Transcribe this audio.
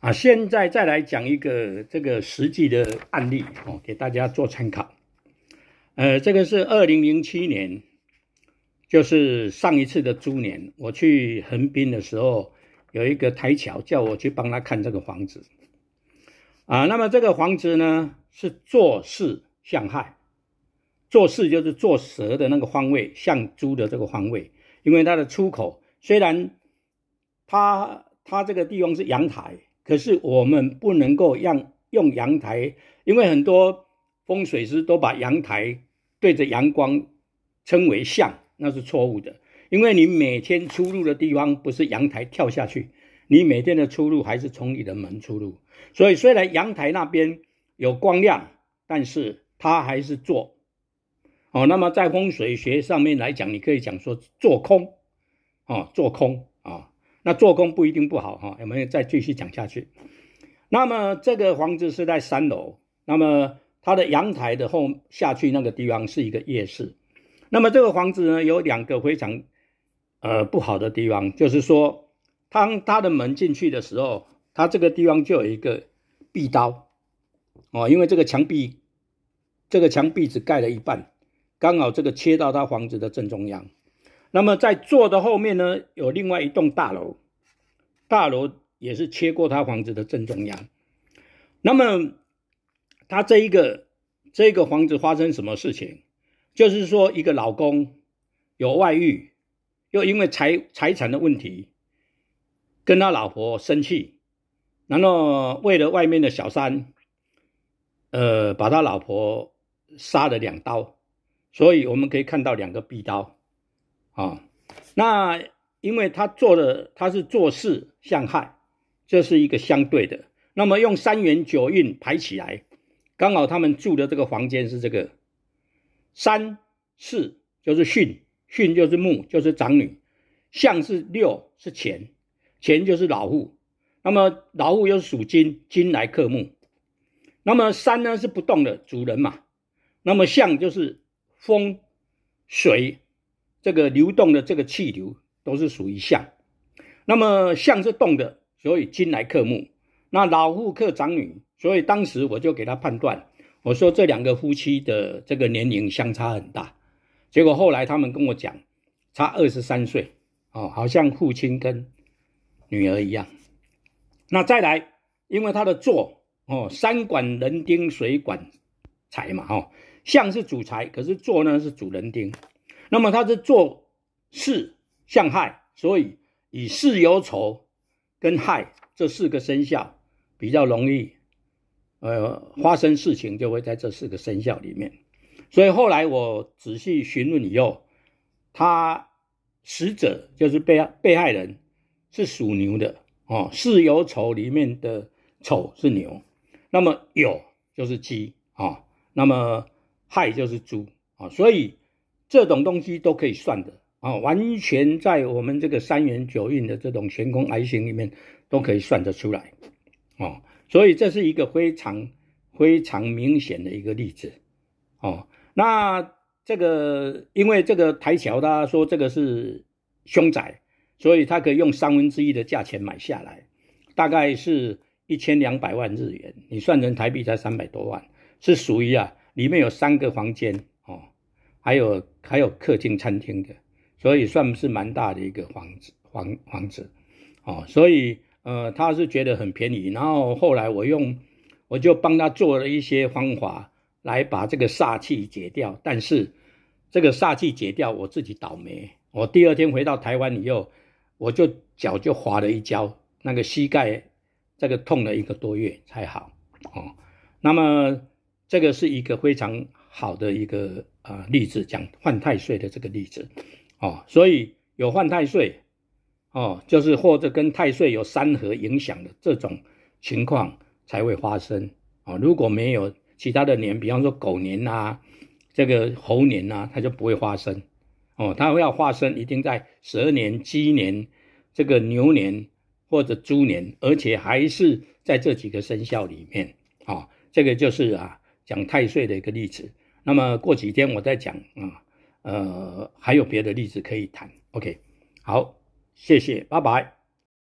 啊，现在再来讲一个这个实际的案例哦，给大家做参考。呃，这个是二零零七年，就是上一次的猪年，我去横滨的时候，有一个台侨叫我去帮他看这个房子。啊，那么这个房子呢，是坐势向亥，坐势就是坐蛇的那个方位，向猪的这个方位，因为它的出口虽然它它这个地方是阳台。可是我们不能够让用阳台，因为很多风水师都把阳台对着阳光称为向，那是错误的。因为你每天出入的地方不是阳台跳下去，你每天的出入还是从你的门出入。所以虽然阳台那边有光亮，但是它还是做哦。那么在风水学上面来讲，你可以讲说做空哦，做空。那做工不一定不好哈，有没有再继续讲下去？那么这个房子是在三楼，那么它的阳台的后下去那个地方是一个夜市。那么这个房子呢，有两个非常呃不好的地方，就是说，当它的门进去的时候，它这个地方就有一个壁刀哦，因为这个墙壁这个墙壁只盖了一半，刚好这个切到它房子的正中央。那么在座的后面呢，有另外一栋大楼，大楼也是切过他房子的正中央。那么他这一个这个房子发生什么事情？就是说，一个老公有外遇，又因为财财产的问题跟他老婆生气，然后为了外面的小三，呃，把他老婆杀了两刀，所以我们可以看到两个壁刀。啊，那因为他做的他是做事向害，这是一个相对的。那么用三元九运排起来，刚好他们住的这个房间是这个三四，就是巽巽就是木，就是长女。相是六是钱，钱就是老妇，那么老妇又是属金，金来克木。那么三呢是不动的主人嘛。那么相就是风水。这个流动的这个气流都是属于相，那么相是动的，所以金来克木，那老妇克长女，所以当时我就给他判断，我说这两个夫妻的这个年龄相差很大，结果后来他们跟我讲，差二十三岁哦，好像父亲跟女儿一样。那再来，因为他的坐哦，山管人丁，水管财嘛？哈，相是主财，可是坐呢是主人丁。那么他是做事相害，所以以事有丑跟害这四个生肖比较容易，呃，发生事情就会在这四个生肖里面。所以后来我仔细询问以后，他死者就是被被害人是属牛的哦，事有丑里面的丑是牛，那么有就是鸡啊，那么害就是猪啊，所以。这种东西都可以算的啊，完全在我们这个三元九运的这种悬空癌型里面都可以算得出来哦，所以这是一个非常非常明显的一个例子哦。那这个因为这个台桥他说这个是凶宅，所以他可以用三分之一的价钱买下来，大概是一千两百万日元，你算成台币才三百多万，是属于啊里面有三个房间。还有还有客厅餐厅的，所以算是蛮大的一个房子房房子，哦，所以呃他是觉得很便宜，然后后来我用我就帮他做了一些方法来把这个煞气解掉，但是这个煞气解掉，我自己倒霉，我第二天回到台湾以后，我就脚就滑了一跤，那个膝盖这个痛了一个多月才好哦，那么这个是一个非常。好的一个啊例子，讲换太岁的这个例子，哦，所以有换太岁，哦，就是或者跟太岁有三合影响的这种情况才会发生，哦，如果没有其他的年，比方说狗年啊，这个猴年啊，它就不会发生，哦，它要发生一定在蛇年、鸡年、这个牛年或者猪年，而且还是在这几个生肖里面，哦，这个就是啊。讲太岁的一个例子，那么过几天我再讲啊，呃，还有别的例子可以谈。OK，好，谢谢，拜拜。